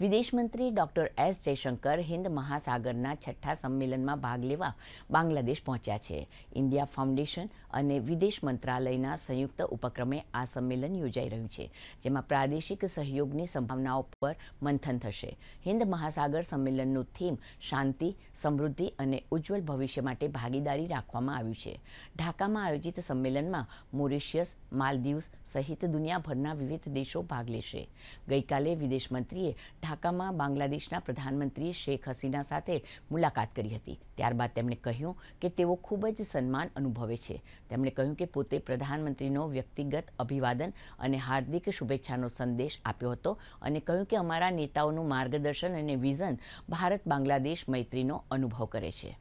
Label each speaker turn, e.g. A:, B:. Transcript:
A: વિદેશમંત્રી doctor S Jaishankar હિન્દ મહાસાગરના છઠ્ઠા સંમેલનમાં ભાગ લેવા બાંગ્લાદેશ પહોંચ્યા છે ઇન્ડિયા ફાઉન્ડેશન અને વિદેશ મંત્રાલયના સંયુક્ત ઉપક્રમે આ સંમેલન યોજાઈ રહ્યું છે જેમાં પ્રાદેશિક સહયોગની સંભાવનાઓ પર મંથન થશે હિન્દ મહાસાગર સંમેલનનું થીમ શાંતિ સમૃદ્ધિ અને ઉજ્જવલ ભવિષ્ય માટે ભાગીદારી રાખવામાં આવ્યું છે ઢાકામાં આયોજિત સંમેલનમાં મોરિશિયસ માલદીવ્સ સહિત દુનિયાભરના વિવિધ દેશો ભાગ લેશે ગઈકાલે વિદેશમંત્રીએ ઢાકામાં બાંગ્લાદેશના પ્રધાનમંત્રી શેખ હસીના સાથે મુલાકાત કરી હતી ત્યારબાદ તેમણે કહ્યું કે તેઓ ખૂબ જ સન્માન અનુભવે છે તેમણે કહ્યું કે પોતે પ્રધાનમંત્રીનો વ્યક્તિગત અભિવાદન અને હાર્દિક શુભેચ્છાનો સંદેશ આપ્યો હતો અને કહ્યું કે અમારા નેતાઓનું માર્ગદર્શન અને વિઝન ભારત બાંગ્લાદેશ મૈત્રીનો અનુભવ કરે છે